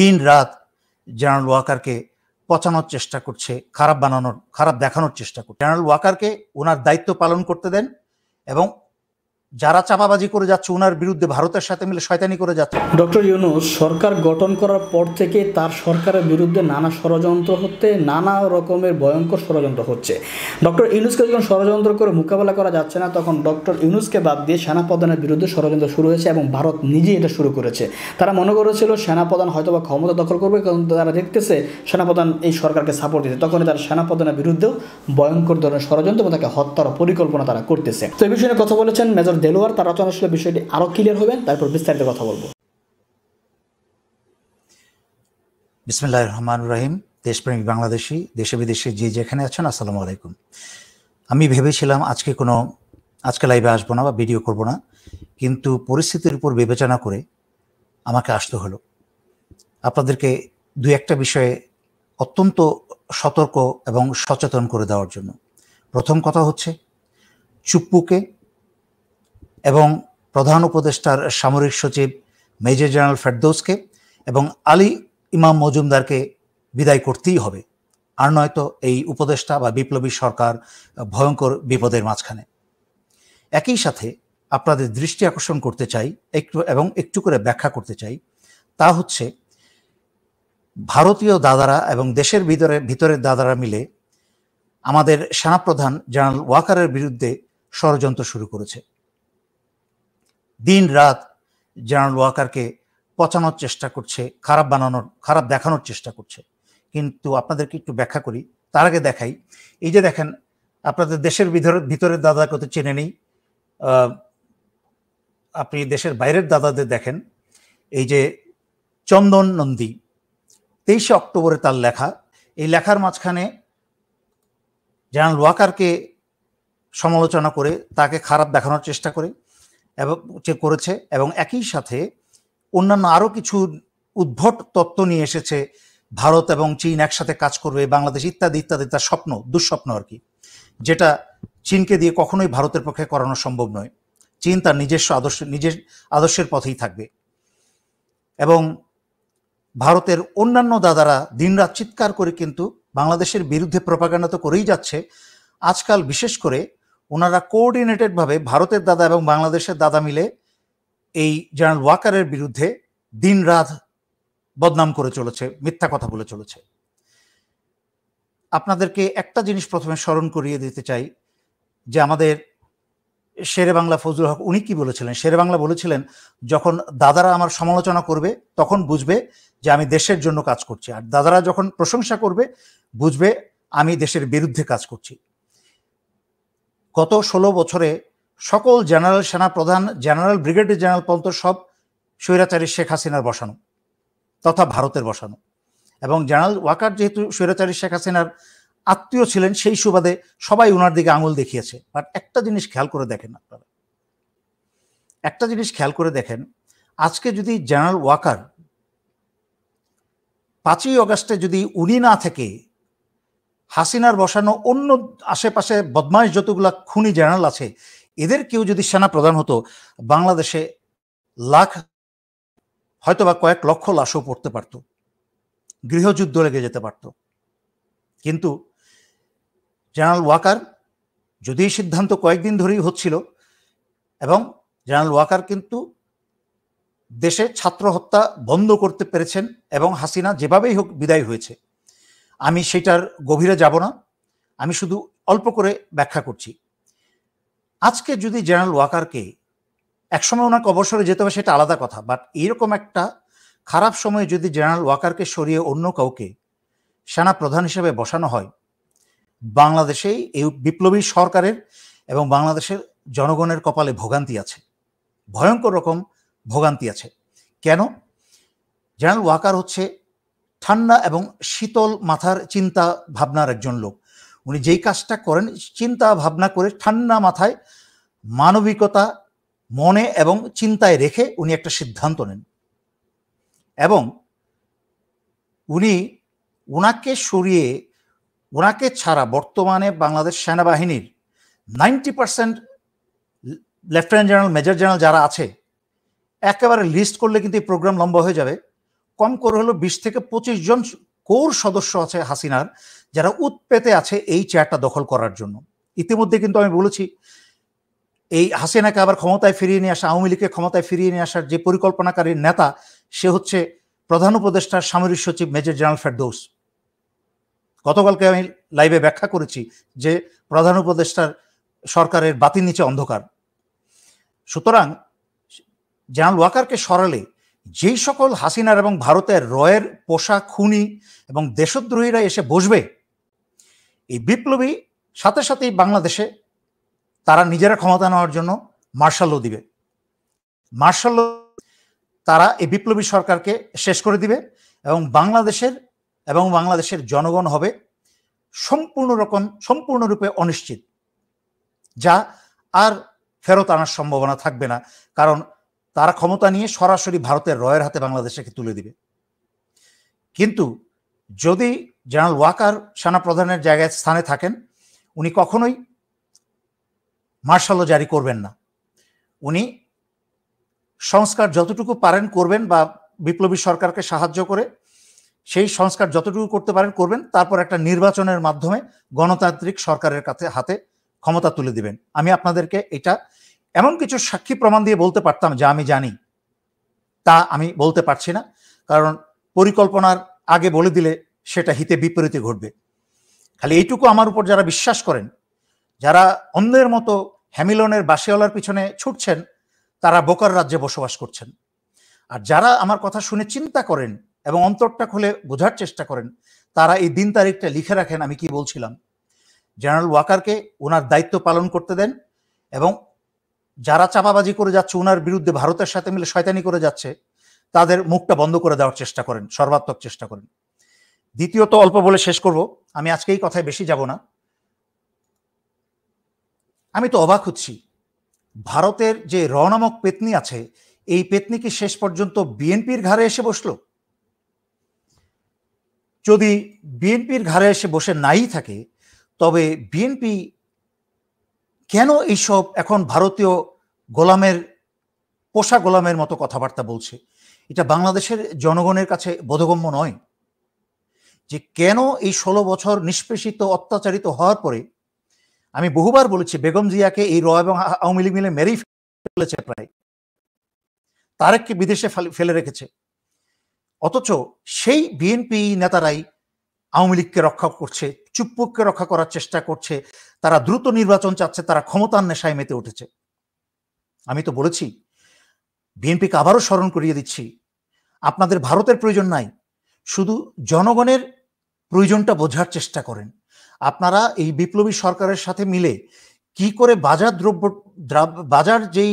দিন রাত জেনারেল ওয়াকারকে পচানোর চেষ্টা করছে খারাপ বানানোর খারাপ দেখানোর চেষ্টা করছে জেনারেল ওয়াকারকে ওনার দায়িত্ব পালন করতে দেন এবং যারা চাপাবাজি করে যাচ্ছে ওনার বিরুদ্ধে ভারতের সাথে মিলে শয়তানি করে যাচ্ছে ডক্টর ইউনুস সরকার গঠন করার পর থেকে তার সরকারের বিরুদ্ধে নানা ষড়যন্ত্র হতে নানা রকমের ভয়ঙ্কর ষড়যন্ত্র হচ্ছে ডক্টর ইউনুসকে যখন ষড়যন্ত্র করে মোকাবেলা করা যাচ্ছে না তখন ডক্টর ইউনুসকে বাদ দিয়ে সেনাপ্রধানের বিরুদ্ধে ষড়যন্ত্র শুরু হয়েছে এবং ভারত নিজেই এটা শুরু করেছে তারা মনে করেছিল সেনাপ্রধান হয়তো বা ক্ষমতা দখল করবে কারণ তারা দেখতেছে সেনাপ্রধান এই সরকারকে সাপোর্ট দিতে তখনই তারা সেনাপ্রধানের বিরুদ্ধেও ভয়ঙ্কর ধরনের ষড়যন্ত্র এবং তাকে হত্যার পরিকল্পনা তারা করতেছে তো এই বিষয়ে কথা বলেছেন মেজর দেলোয়ার তার রচনা আসলে বিষয়টি আরও ক্লিয়ার হবেন তারপর বিস্তারিত কথা বলবো বিসমুল্লাহ রহমান রাহিম দেশপ্রেমী বাংলাদেশি দেশে বিদেশে যে যেখানে আছেন আসসালামু আলাইকুম আমি ভেবেছিলাম আজকে কোনো আজকে লাইভে আসবো না বা ভিডিও করব না কিন্তু পরিস্থিতির উপর বিবেচনা করে আমাকে আসতে হলো আপনাদেরকে দু একটা বিষয়ে অত্যন্ত সতর্ক এবং সচেতন করে দেওয়ার জন্য প্রথম কথা হচ্ছে চুপ্পুকে এবং প্রধান উপদেষ্টার সামরিক সচিব মেজর জেনারেল ফেরদৌসকে এবং আলী ইমাম মজুমদারকে বিদায় করতেই হবে আর নয়তো এই উপদেষ্টা বা বিপ্লবী সরকার ভয়ঙ্কর বিপদের মাঝখানে একই সাথে আপনাদের দৃষ্টি আকর্ষণ করতে চাই একটু এবং একটু করে ব্যাখ্যা করতে চাই তা হচ্ছে ভারতীয় দাদারা এবং দেশের ভিতরে ভিতরের দাদারা মিলে আমাদের সেনাপ্রধান জেনারেল ওয়াকারের বিরুদ্ধে ষড়যন্ত্র শুরু করেছে দিন রাত জেনারেল ওয়াকারকে পচানোর চেষ্টা করছে খারাপ বানানোর খারাপ দেখানোর চেষ্টা করছে কিন্তু আপনাদেরকে একটু ব্যাখ্যা করি তার আগে দেখাই এই যে দেখেন আপনাদের দেশের ভিতরে ভিতরের দাদাকে তো চেনে নেই আপনি দেশের বাইরের দাদাদের দেখেন এই যে চন্দন নন্দী তেইশে অক্টোবরে তার লেখা এই লেখার মাঝখানে জেনারেল ওয়াকারকে সমালোচনা করে তাকে খারাপ দেখানোর চেষ্টা করে এবং করেছে এবং একই সাথে অন্যান্য আরও কিছু উদ্ভট তত্ত্ব নিয়ে এসেছে ভারত এবং চীন একসাথে কাজ করবে বাংলাদেশ ইত্যাদি ইত্যাদি তার স্বপ্ন দুঃস্বপ্ন আর কি যেটা চীনকে দিয়ে কখনোই ভারতের পক্ষে করানো সম্ভব নয় চীন তার নিজস্ব আদর্শ নিজের আদর্শের পথেই থাকবে এবং ভারতের অন্যান্য দাদারা দিনরাত চিৎকার করে কিন্তু বাংলাদেশের বিরুদ্ধে প্রপাগান্ডা তো করেই যাচ্ছে আজকাল বিশেষ করে ওনারা কোঅর্ডিনেটেডভাবে ভারতের দাদা এবং বাংলাদেশের দাদা মিলে এই জেনারেল ওয়াকারের বিরুদ্ধে দিন রাত বদনাম করে চলেছে মিথ্যা কথা বলে চলেছে আপনাদেরকে একটা জিনিস প্রথমে স্মরণ করিয়ে দিতে চাই যে আমাদের শেরে বাংলা ফজলুল হক উনি কি বলেছিলেন শেরে বাংলা বলেছিলেন যখন দাদারা আমার সমালোচনা করবে তখন বুঝবে যে আমি দেশের জন্য কাজ করছি আর দাদারা যখন প্রশংসা করবে বুঝবে আমি দেশের বিরুদ্ধে কাজ করছি গত ষোলো বছরে সকল জেনারেল সেনা প্রধান জেনারেল ব্রিগেডিয়ার জেনারেল পর্যন্ত সব স্বৈরাচারী শেখ হাসিনার বসানো তথা ভারতের বসানো এবং জেনারেল ওয়াকার যেহেতু স্বৈরাচারী শেখ হাসিনার আত্মীয় ছিলেন সেই সুবাদে সবাই ওনার দিকে আঙুল দেখিয়েছে বাট একটা জিনিস খেয়াল করে দেখেন আপনারা একটা জিনিস খেয়াল করে দেখেন আজকে যদি জেনারেল ওয়াকার পাঁচই অগস্টে যদি উনি না থেকে হাসিনার বসানো অন্য আশেপাশে বদমাইশ যতগুলা খুনি জেনারেল আছে এদের কেউ যদি সেনা প্রধান হতো বাংলাদেশে লাখ হয়তোবা কয়েক লক্ষ লাশও পড়তে পারত গৃহযুদ্ধ লেগে যেতে পারত কিন্তু জেনারেল ওয়াকার যদি সিদ্ধান্ত কয়েকদিন ধরেই হচ্ছিল এবং জেনারেল ওয়াকার কিন্তু দেশে ছাত্র হত্যা বন্ধ করতে পেরেছেন এবং হাসিনা যেভাবেই হোক বিদায় হয়েছে আমি সেটার গভীরে যাব না আমি শুধু অল্প করে ব্যাখ্যা করছি আজকে যদি জেনারেল ওয়াকারকে একসময় ওনাকে অবসরে যেতে হবে সেটা আলাদা কথা বাট এইরকম একটা খারাপ সময়ে যদি জেনারেল ওয়াকারকে সরিয়ে অন্য কাউকে সেনা প্রধান হিসেবে বসানো হয় বাংলাদেশেই এই বিপ্লবী সরকারের এবং বাংলাদেশের জনগণের কপালে ভোগান্তি আছে ভয়ঙ্কর রকম ভোগান্তি আছে কেন জেনারেল ওয়াকার হচ্ছে ঠান্ডা এবং শীতল মাথার চিন্তা ভাবনার একজন লোক উনি যেই কাজটা করেন চিন্তা ভাবনা করে ঠান্ডা মাথায় মানবিকতা মনে এবং চিন্তায় রেখে উনি একটা সিদ্ধান্ত নেন এবং উনি ওনাকে সরিয়ে ওনাকে ছাড়া বর্তমানে বাংলাদেশ সেনাবাহিনীর ninety percent lieutenant general major general যারা আছে একেবারে লিস্ট করলে কিন্তু এই প্রোগ্রাম লম্বা হয়ে যাবে কম করে হলো বিশ থেকে পঁচিশ জন কোর সদস্য আছে হাসিনার যারা উৎপেতে আছে এই চেয়ারটা দখল করার জন্য ইতিমধ্যে কিন্তু আমি বলেছি এই হাসিনাকে আবার ক্ষমতায় ফিরিয়ে নিয়ে আসা আওয়ামী লীগকে ক্ষমতায় ফিরিয়ে নিয়ে আসার যে পরিকল্পনাকারীর নেতা সে হচ্ছে প্রধান উপদেষ্টা সামরিক সচিব মেজর জেনারেল ফেরদৌস গতকালকে আমি লাইভে ব্যাখ্যা করেছি যে প্রধান উপদেষ্টার সরকারের বাতির নিচে অন্ধকার সুতরাং জেনারেল ওয়াকারকে সরালে যেই সকল হাসিনার এবং ভারতের রয়ের পোষা খুনি এবং দেশদ্রোহীরা এসে বসবে এই বিপ্লবী সাথে সাথেই বাংলাদেশে তারা নিজেরা ক্ষমতা নেওয়ার জন্য মার্শালও দিবে মার্শাল তারা এই বিপ্লবী সরকারকে শেষ করে দিবে এবং বাংলাদেশের এবং বাংলাদেশের জনগণ হবে সম্পূর্ণ রকম সম্পূর্ণরূপে অনিশ্চিত যা আর ফেরত আনার সম্ভাবনা থাকবে না কারণ তারা ক্ষমতা নিয়ে সরাসরি ভারতের রয়ের হাতে বাংলাদেশকে তুলে দিবে কিন্তু যদি জেনারেল ওয়াকার সেনাপ্রধানের জায়গায় স্থানে থাকেন উনি কখনোই মার্শালও জারি করবেন না উনি সংস্কার যতটুকু পারেন করবেন বা বিপ্লবী সরকারকে সাহায্য করে সেই সংস্কার যতটুকু করতে পারেন করবেন তারপর একটা নির্বাচনের মাধ্যমে গণতান্ত্রিক সরকারের কাছে হাতে ক্ষমতা তুলে দিবেন আমি আপনাদেরকে এটা এমন কিছু সাক্ষী প্রমাণ দিয়ে বলতে পারতাম যা আমি জানি তা আমি বলতে পারছি না কারণ পরিকল্পনার আগে বলে দিলে সেটা হিতে বিপরীতে ঘটবে খালি এইটুকু আমার উপর যারা বিশ্বাস করেন যারা অন্যের মতো হ্যামিলনের বাসিওয়ালার পিছনে ছুটছেন তারা বোকার রাজ্যে বসবাস করছেন আর যারা আমার কথা শুনে চিন্তা করেন এবং অন্তরটা খুলে বোঝার চেষ্টা করেন তারা এই দিন তারিখটা লিখে রাখেন আমি কি বলছিলাম জেনারেল ওয়াকারকে ওনার দায়িত্ব পালন করতে দেন এবং যারা চাপাবাজি করে যাচ্ছে ওনার বিরুদ্ধে ভারতের সাথে মিলে শয়তানি করে যাচ্ছে তাদের মুখটা বন্ধ করে দেওয়ার চেষ্টা করেন সর্বাত্মক চেষ্টা করেন দ্বিতীয়ত অল্প বলে শেষ করব আমি আজকে এই কথায় বেশি যাব না আমি তো অবাক হচ্ছি ভারতের যে র নামক পেতনি আছে এই পেতনি কি শেষ পর্যন্ত বিএনপির ঘাড়ে এসে বসল যদি বিএনপির ঘাড়ে এসে বসে নাই থাকে তবে বিএনপি কেন এইসব এখন ভারতীয় গোলামের পোষা গোলামের মতো কথাবার্তা বলছে এটা বাংলাদেশের জনগণের কাছে বোধগম্য নয় যে কেন এই ষোলো বছর নিষ্পেষিত অত্যাচারিত হওয়ার পরে আমি বহুবার বলেছি বেগম জিয়াকে এই র এবং আওয়ামী লীগ মিলে মেরেই ফেলেছে প্রায় তারেককে বিদেশে ফেলে রেখেছে অথচ সেই বিএনপি নেতারাই আওয়ামী লীগকে রক্ষা করছে চুপ্পককে রক্ষা করার চেষ্টা করছে তারা দ্রুত নির্বাচন চাচ্ছে তারা ক্ষমতার নেশায় মেতে উঠেছে আমি তো বলেছি বিএনপিকে আবারও স্মরণ করিয়ে দিচ্ছি আপনাদের ভারতের প্রয়োজন নাই শুধু জনগণের প্রয়োজনটা বোঝার চেষ্টা করেন আপনারা এই বিপ্লবী সরকারের সাথে মিলে কি করে বাজার দ্রব্য বাজার যেই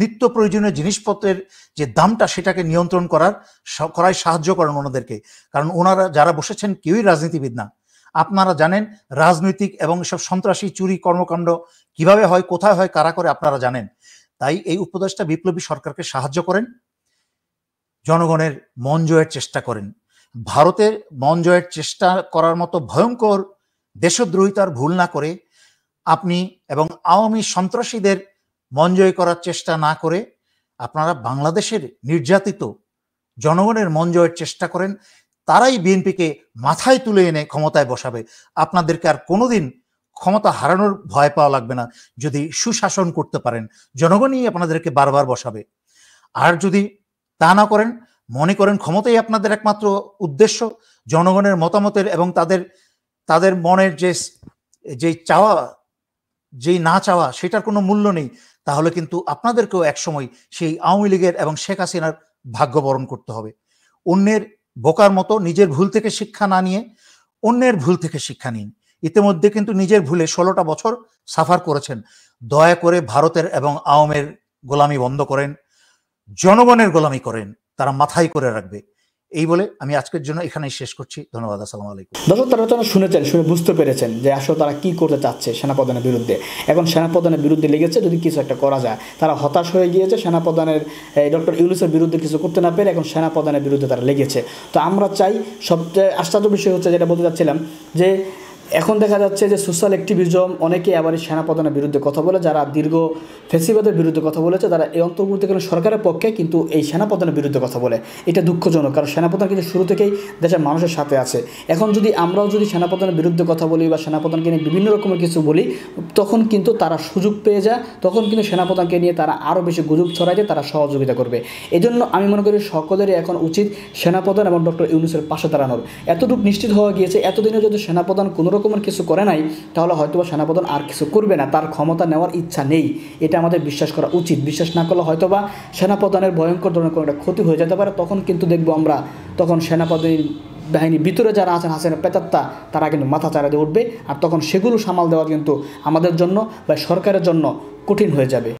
নিত্য প্রয়োজনীয় জিনিসপত্রের যে দামটা সেটাকে নিয়ন্ত্রণ করার করায় সাহায্য করেন ওনাদেরকে কারণ ওনারা যারা বসেছেন কেউই রাজনীতিবিদ না আপনারা জানেন রাজনৈতিক এবং সব সন্ত্রাসী চুরি কর্মকাণ্ড কিভাবে হয় কোথায় হয় কারা করে আপনারা জানেন তাই এই উপদেষ্টা বিপ্লবী সরকারকে সাহায্য করেন জনগণের মন জয়ের চেষ্টা করেন ভারতের মন জয়ের চেষ্টা করার মতো ভয়ঙ্কর দেশদ্রোহিতার ভুল না করে আপনি এবং আওয়ামী সন্ত্রাসীদের মন জয় করার চেষ্টা না করে আপনারা বাংলাদেশের নির্যাতিত জনগণের মন জয়ের চেষ্টা করেন তারাই বিএনপিকে মাথায় তুলে এনে ক্ষমতায় বসাবে আপনাদেরকে আর কোনোদিন ক্ষমতা হারানোর ভয় পাওয়া লাগবে না যদি সুশাসন করতে পারেন জনগণই আপনাদেরকে বারবার বসাবে আর যদি তা না করেন মনে করেন ক্ষমতাই আপনাদের একমাত্র উদ্দেশ্য জনগণের মতামতের এবং তাদের তাদের মনের যে যে চাওয়া যেই না চাওয়া সেটার কোনো মূল্য নেই তাহলে কিন্তু আপনাদেরকেও একসময় সেই আওয়ামী লীগের এবং শেখ হাসিনার ভাগ্য বরণ করতে হবে অন্যের বোকার মতো নিজের ভুল থেকে শিক্ষা না নিয়ে অন্যের ভুল থেকে শিক্ষা নিন ইতিমধ্যে কিন্তু নিজের ভুলে ষোলোটা বছর সাফার করেছেন দয়া করে ভারতের এবং আওয়ামের গোলামি বন্ধ করেন জনগণের গোলামি করেন তারা মাথায় করে রাখবে এই বলে আমি আজকের জন্য এখানেই শেষ করছি ধন্যবাদ আসসালামু আলাইকুম দর্শক তারা যেন শুনেছেন শুনে বুঝতে পেরেছেন যে আসলে তারা কি করতে চাচ্ছে সেনাপ্রধানের বিরুদ্ধে এখন সেনাপ্রধানের বিরুদ্ধে লেগেছে যদি কিছু একটা করা যায় তারা হতাশ হয়ে গিয়েছে সেনাপ্রধানের ডক্টর ইউলুসের বিরুদ্ধে কিছু করতে না পেরে এখন সেনাপ্রধানের বিরুদ্ধে তারা লেগেছে তো আমরা চাই সবচেয়ে আশ্চর্য বিষয় হচ্ছে যেটা বলতে চাচ্ছিলাম যে এখন দেখা যাচ্ছে যে সোশ্যাল অ্যাক্টিভিজম অনেকে আবার সেনাপ্রধানের বিরুদ্ধে কথা বলে যারা দীর্ঘ ফেসিবাদের বিরুদ্ধে কথা বলেছে তারা এই কেন সরকারের পক্ষে কিন্তু এই সেনাপ্রধানের বিরুদ্ধে কথা বলে এটা দুঃখজনক কারণ সেনাপ্রধান কিন্তু শুরু থেকেই দেশের মানুষের সাথে আছে এখন যদি আমরাও যদি সেনাপ্রধানের বিরুদ্ধে কথা বলি বা সেনাপ্রধানকে নিয়ে বিভিন্ন রকমের কিছু বলি তখন কিন্তু তারা সুযোগ পেয়ে যায় তখন কিন্তু সেনাপ্রধানকে নিয়ে তারা আরও বেশি গুজব ছড়ায় যে তারা সহযোগিতা করবে এজন্য আমি মনে করি সকলেরই এখন উচিত সেনাপ্রধান এবং ডক্টর ইউনুসের পাশে দাঁড়ানোর এতটুকু নিশ্চিত হওয়া গিয়েছে এতদিনে যদি সেনাপ্রধান কোনোরকম রকমের কিছু করে নাই তাহলে হয়তো বা সেনাপ্রধান আর কিছু করবে না তার ক্ষমতা নেওয়ার ইচ্ছা নেই এটা আমাদের বিশ্বাস করা উচিত বিশ্বাস না করলে হয়তো বা সেনাপ্রধানের ভয়ঙ্কর ধরনের কোনো একটা ক্ষতি হয়ে যেতে পারে তখন কিন্তু দেখবো আমরা তখন সেনাপ্রধানের বাহিনী ভিতরে যারা আছেন হাসিনা পেতাত্তা তারা কিন্তু মাথা চারা দিয়ে উঠবে আর তখন সেগুলো সামাল দেওয়া কিন্তু আমাদের জন্য বা সরকারের জন্য কঠিন হয়ে যাবে